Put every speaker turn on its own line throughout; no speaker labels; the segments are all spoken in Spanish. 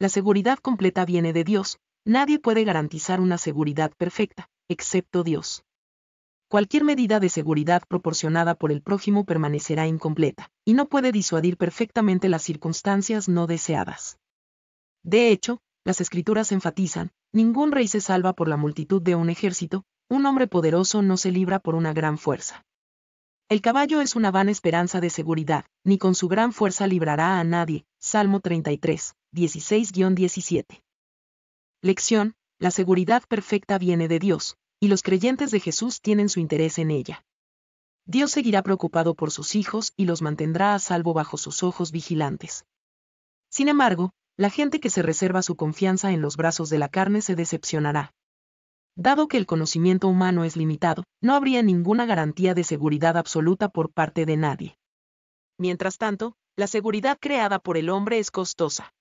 La seguridad completa viene de Dios, nadie puede garantizar una seguridad perfecta, excepto Dios. Cualquier medida de seguridad proporcionada por el prójimo permanecerá incompleta, y no puede disuadir perfectamente las circunstancias no deseadas. De hecho, las escrituras enfatizan, ningún rey se salva por la multitud de un ejército, un hombre poderoso no se libra por una gran fuerza. El caballo es una vana esperanza de seguridad, ni con su gran fuerza librará a nadie, Salmo 33, 16-17. Lección, la seguridad perfecta viene de Dios, y los creyentes de Jesús tienen su interés en ella. Dios seguirá preocupado por sus hijos y los mantendrá a salvo bajo sus ojos vigilantes. Sin embargo, la gente que se reserva su confianza en los brazos de la carne se decepcionará. Dado que el conocimiento humano es limitado, no habría ninguna garantía de seguridad absoluta por parte de nadie. Mientras tanto, la seguridad creada por el hombre es costosa.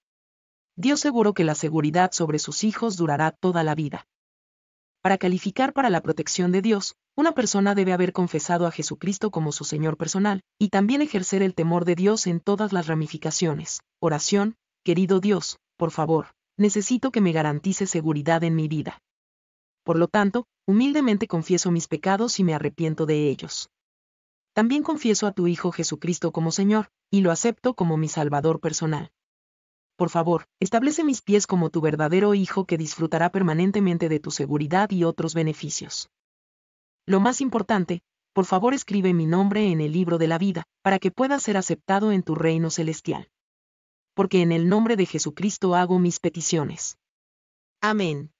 Dios seguro que la seguridad sobre sus hijos durará toda la vida. Para calificar para la protección de Dios, una persona debe haber confesado a Jesucristo como su Señor personal, y también ejercer el temor de Dios en todas las ramificaciones. Oración, querido Dios, por favor, necesito que me garantice seguridad en mi vida. Por lo tanto, humildemente confieso mis pecados y me arrepiento de ellos. También confieso a tu Hijo Jesucristo como Señor, y lo acepto como mi Salvador personal. Por favor, establece mis pies como tu verdadero hijo que disfrutará permanentemente de tu seguridad y otros beneficios. Lo más importante, por favor escribe mi nombre en el libro de la vida, para que pueda ser aceptado en tu reino celestial. Porque en el nombre de Jesucristo hago mis peticiones. Amén.